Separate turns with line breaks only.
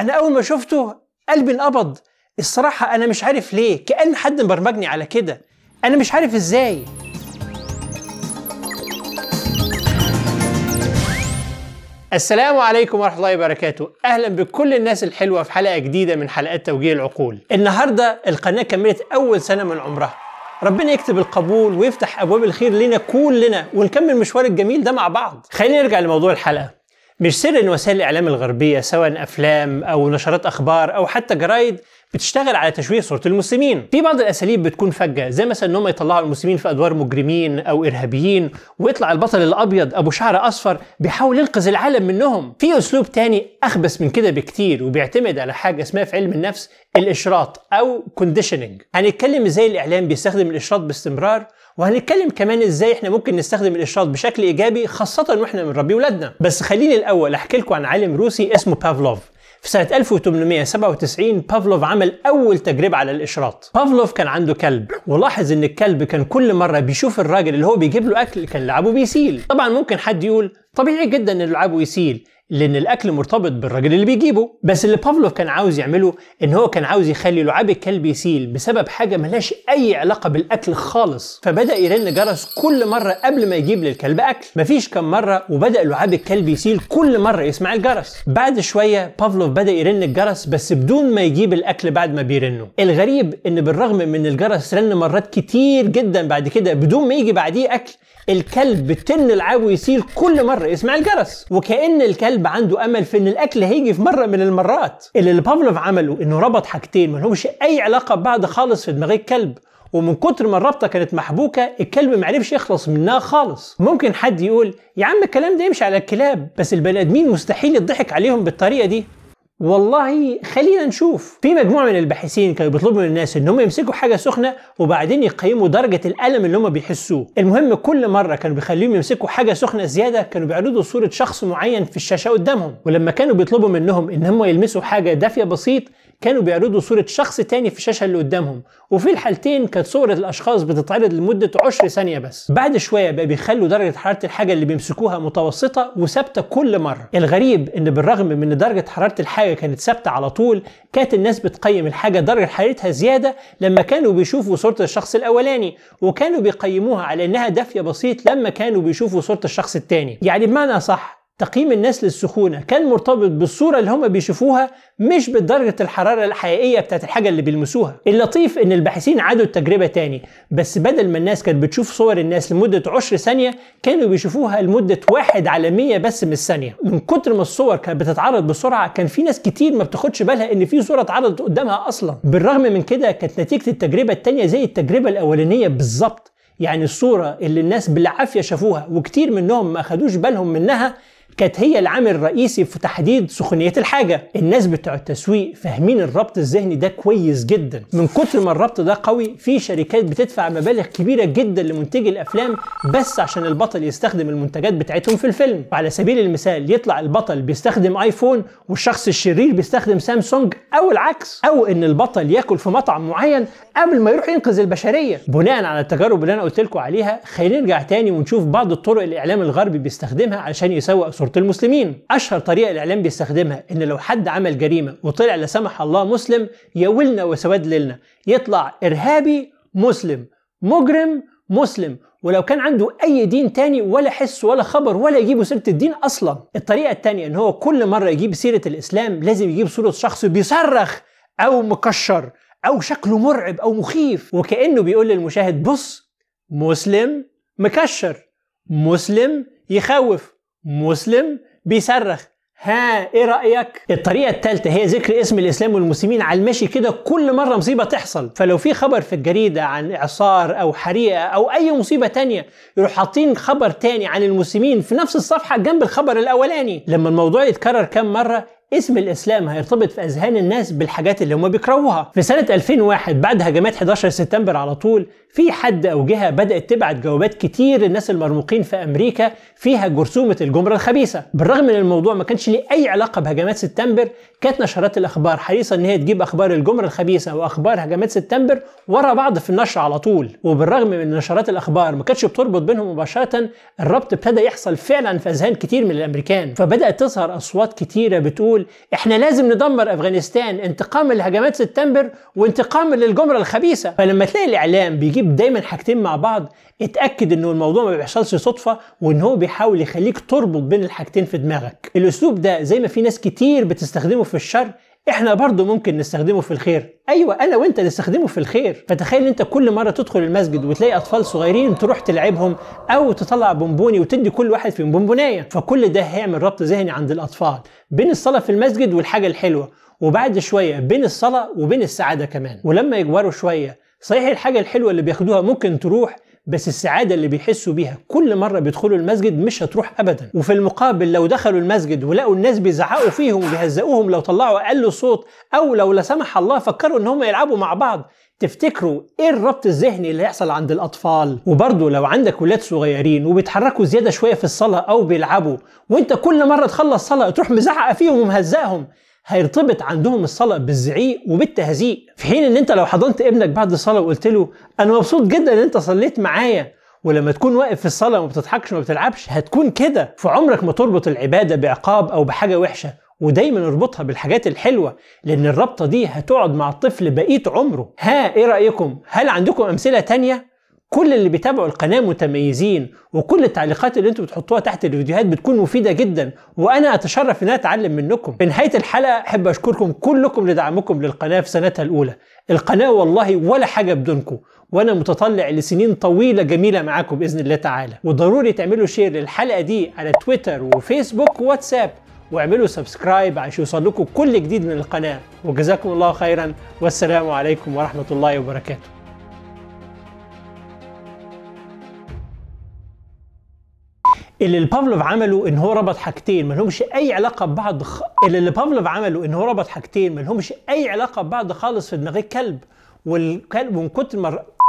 انا اول ما شفته قلبي انقبض الصراحه انا مش عارف ليه كان حد مبرمجني على كده انا مش عارف ازاي السلام عليكم ورحمة الله وبركاته أهلا بكل الناس الحلوة في حلقة جديدة من حلقات توجيه العقول النهاردة القناة كملت أول سنة من عمرها ربنا يكتب القبول ويفتح أبواب الخير لنا كلنا ونكمل مشوار الجميل ده مع بعض خلينا نرجع لموضوع الحلقة مش سر ان وسائل الاعلام الغربيه سواء افلام او نشرات اخبار او حتى جرايد بتشتغل على تشويه صوره المسلمين في بعض الاساليب بتكون فجه زي مثلا ان هم يطلعوا المسلمين في ادوار مجرمين او ارهابيين ويطلع البطل الابيض ابو شعر اصفر بيحاول ينقذ العالم منهم في اسلوب تاني اخبث من كده بكتير وبيعتمد على حاجه اسمها في علم النفس الاشراط او كونديشننج هنتكلم ازاي الاعلام بيستخدم الاشراط باستمرار وهنتكلم كمان ازاي احنا ممكن نستخدم الاشراط بشكل ايجابي خاصه واحنا بنربي ولادنا بس خليني الاول احكي لكم عن عالم روسي اسمه بافلوف في سنة 1897 بافلوف عمل أول تجربة على الإشراط بافلوف كان عنده كلب ولاحظ إن الكلب كان كل مرة بيشوف الراجل اللي هو بيجيب له أكل كان لعبه بيسيل طبعا ممكن حد يقول طبيعي جدا ان اللعاب يسيل لان الاكل مرتبط بالراجل اللي بيجيبه بس اللي بافلوف كان عاوز يعمله ان هو كان عاوز يخلي لعاب الكلب يسيل بسبب حاجه ملهاش اي علاقه بالاكل خالص فبدا يرن جرس كل مره قبل ما يجيب للكلب اكل مفيش كم مره وبدا لعاب الكلب يسيل كل مره يسمع الجرس بعد شويه بافلوف بدا يرن الجرس بس بدون ما يجيب الاكل بعد ما بيرنه الغريب ان بالرغم من الجرس رن مرات كتير جدا بعد كده بدون ما يجي بعديه اكل الكلب بتن لعابه يسيل كل مره يسمع الجرس وكان الكلب عنده امل في ان الاكل هيجي في مره من المرات اللي, بافلوف عمله انه ربط حاجتين ما لهمش اي علاقه ببعض خالص في دماغ الكلب ومن كتر ما الرابطه كانت محبوكه الكلب ما عرفش يخلص منها خالص ممكن حد يقول يا عم الكلام ده يمشي على الكلاب بس البني ادمين مستحيل يضحك عليهم بالطريقه دي والله خلينا نشوف في مجموعه من الباحثين كانوا بيطلبوا من الناس ان هم يمسكوا حاجه سخنه وبعدين يقيموا درجه الالم اللي هم بيحسوه المهم كل مره كانوا بيخليهم يمسكوا حاجه سخنه زياده كانوا بيعرضوا صوره شخص معين في الشاشه قدامهم ولما كانوا بيطلبوا منهم ان هم يلمسوا حاجه دافيه بسيط كانوا بيعرضوا صوره شخص تاني في الشاشه اللي قدامهم وفي الحالتين كانت صوره الاشخاص بتتعرض لمده عشر ثانيه بس بعد شويه بقى بيخلوا درجه حراره الحاجه اللي بيمسكوها متوسطه وثابته كل مره الغريب ان بالرغم من درجه حراره الحاجه الحاجه كانت ثابته على طول كانت الناس بتقيم الحاجه درجه حرارتها زياده لما كانوا بيشوفوا صوره الشخص الاولاني وكانوا بيقيموها على انها دافيه بسيط لما كانوا بيشوفوا صوره الشخص الثاني يعني بمعنى صح تقييم الناس للسخونه كان مرتبط بالصوره اللي هم بيشوفوها مش بدرجه الحراره الحقيقيه بتاعت الحاجه اللي بيلمسوها اللطيف ان الباحثين عادوا التجربه تاني بس بدل ما الناس كانت بتشوف صور الناس لمده عشر ثانيه كانوا بيشوفوها لمده واحد على 100 بس من الثانيه من كتر ما الصور كانت بتتعرض بسرعه كان في ناس كتير ما بتاخدش بالها ان في صوره اتعرضت قدامها اصلا بالرغم من كده كانت نتيجه التجربه التانيه زي التجربه الاولانيه بالظبط يعني الصوره اللي الناس بالعافيه شافوها وكتير منهم ما خدوش بالهم منها كانت هي العامل الرئيسي في تحديد سخونيه الحاجه الناس بتوع التسويق فاهمين الربط الذهني ده كويس جدا من كتر ما الربط ده قوي في شركات بتدفع مبالغ كبيره جدا لمنتجي الافلام بس عشان البطل يستخدم المنتجات بتاعتهم في الفيلم وعلى سبيل المثال يطلع البطل بيستخدم ايفون والشخص الشرير بيستخدم سامسونج او العكس او ان البطل ياكل في مطعم معين قبل ما يروح ينقذ البشريه بناء على التجارب اللي انا قلت لكم عليها خلينا نرجع تاني ونشوف بعض الطرق الاعلام الغربي بيستخدمها عشان يسوق صورة شرطة المسلمين أشهر طريقة الإعلام بيستخدمها إن لو حد عمل جريمة وطلع لا سمح الله مسلم يا ولنا وسواد ليلنا يطلع إرهابي مسلم مجرم مسلم ولو كان عنده اي دين تاني ولا حس ولا خبر ولا يجيبوا سيره الدين اصلا الطريقه التانية ان هو كل مره يجيب سيره الاسلام لازم يجيب صوره شخص بيصرخ او مكشر او شكله مرعب او مخيف وكانه بيقول للمشاهد بص مسلم مكشر مسلم يخوف مسلم بيصرخ ها ايه رايك الطريقه الثالثه هي ذكر اسم الاسلام والمسلمين على المشي كده كل مره مصيبه تحصل فلو في خبر في الجريده عن اعصار او حريقه او اي مصيبه تانية يروح حاطين خبر تاني عن المسلمين في نفس الصفحه جنب الخبر الاولاني لما الموضوع يتكرر كام مره اسم الاسلام هيرتبط في اذهان الناس بالحاجات اللي هم بيكرهوها في سنه 2001 بعد هجمات 11 سبتمبر على طول في حد او جهه بدات تبعت جوابات كتير للناس المرموقين في امريكا فيها جرثومه الجمره الخبيثه بالرغم ان الموضوع ما كانش ليه اي علاقه بهجمات سبتمبر كانت نشرات الاخبار حريصه ان هي تجيب اخبار الجمره الخبيثه واخبار هجمات سبتمبر ورا بعض في النشر على طول وبالرغم من نشرات الاخبار ما كانتش بتربط بينهم مباشره الربط ابتدى يحصل فعلا في اذهان كتير من الامريكان فبدات تظهر اصوات كتيره بتقول بيقول احنا لازم ندمر افغانستان انتقاما لهجمات سبتمبر وانتقاما للجمره الخبيثه فلما تلاقي الاعلام بيجيب دايما حاجتين مع بعض اتاكد انه الموضوع ما بيحصلش صدفه وان هو بيحاول يخليك تربط بين الحاجتين في دماغك الاسلوب ده زي ما في ناس كتير بتستخدمه في الشر احنا برضه ممكن نستخدمه في الخير ايوه انا وانت نستخدمه في الخير فتخيل انت كل مره تدخل المسجد وتلاقي اطفال صغيرين تروح تلعبهم او تطلع بونبوني وتدي كل واحد فيهم بونبونايه فكل ده هيعمل ربط ذهني عند الاطفال بين الصلاه في المسجد والحاجه الحلوه وبعد شويه بين الصلاه وبين السعاده كمان ولما يكبروا شويه صحيح الحاجه الحلوه اللي بياخدوها ممكن تروح بس السعاده اللي بيحسوا بيها كل مره بيدخلوا المسجد مش هتروح ابدا وفي المقابل لو دخلوا المسجد ولقوا الناس بيزعقوا فيهم وبيهزقوهم لو طلعوا اقل صوت او لو لا سمح الله فكروا ان هم يلعبوا مع بعض تفتكروا ايه الربط الذهني اللي هيحصل عند الاطفال وبرضه لو عندك ولاد صغيرين وبيتحركوا زياده شويه في الصلاه او بيلعبوا وانت كل مره تخلص صلاه تروح مزعق فيهم ومهزقهم هيرتبط عندهم الصلاه بالزعيق وبالتهزيق في حين ان انت لو حضنت ابنك بعد الصلاه وقلت له انا مبسوط جدا ان انت صليت معايا ولما تكون واقف في الصلاه وما بتضحكش وما بتلعبش هتكون كده فعمرك ما تربط العباده بعقاب او بحاجه وحشه ودايما اربطها بالحاجات الحلوه لان الرابطه دي هتقعد مع الطفل بقيه عمره ها ايه رايكم هل عندكم امثله تانية كل اللي بيتابعوا القناه متميزين وكل التعليقات اللي انتم بتحطوها تحت الفيديوهات بتكون مفيده جدا وانا اتشرف ان انا اتعلم منكم في نهايه الحلقه احب اشكركم كلكم لدعمكم للقناه في سنتها الاولى القناه والله ولا حاجه بدونكم وانا متطلع لسنين طويله جميله معاكم باذن الله تعالى وضروري تعملوا شير للحلقه دي على تويتر وفيسبوك وواتساب واعملوا سبسكرايب عشان يوصل لكم كل جديد من القناه وجزاكم الله خيرا والسلام عليكم ورحمه الله وبركاته اللي البافلوف عمله ان هو ربط حاجتين ما لهمش اي علاقه ببعض خ... اللي, اللي بافلوف عمله ان هو ربط حاجتين ما لهمش اي علاقه ببعض خالص في دماغ الكلب والكلب من كتر ما